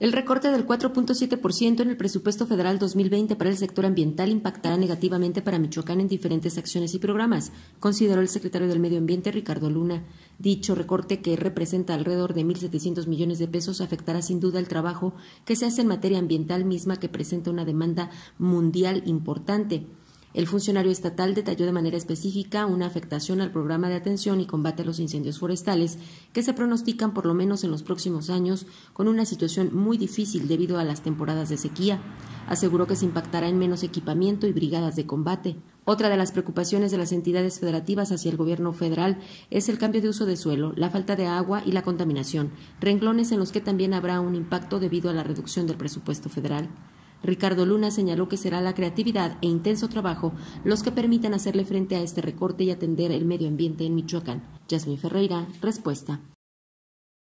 El recorte del 4.7% en el presupuesto federal 2020 para el sector ambiental impactará negativamente para Michoacán en diferentes acciones y programas, consideró el secretario del Medio Ambiente Ricardo Luna. Dicho recorte, que representa alrededor de 1.700 millones de pesos, afectará sin duda el trabajo que se hace en materia ambiental misma que presenta una demanda mundial importante. El funcionario estatal detalló de manera específica una afectación al programa de atención y combate a los incendios forestales que se pronostican por lo menos en los próximos años con una situación muy difícil debido a las temporadas de sequía. Aseguró que se impactará en menos equipamiento y brigadas de combate. Otra de las preocupaciones de las entidades federativas hacia el gobierno federal es el cambio de uso de suelo, la falta de agua y la contaminación, renglones en los que también habrá un impacto debido a la reducción del presupuesto federal. Ricardo Luna señaló que será la creatividad e intenso trabajo los que permitan hacerle frente a este recorte y atender el medio ambiente en Michoacán. Yasmin Ferreira, respuesta.